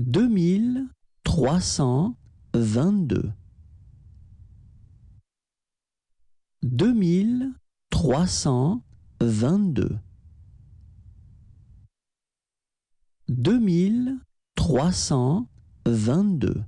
deux mille trois cent vingt-deux. Deux mille trois cent vingt-deux. Deux mille trois cent vingt-deux.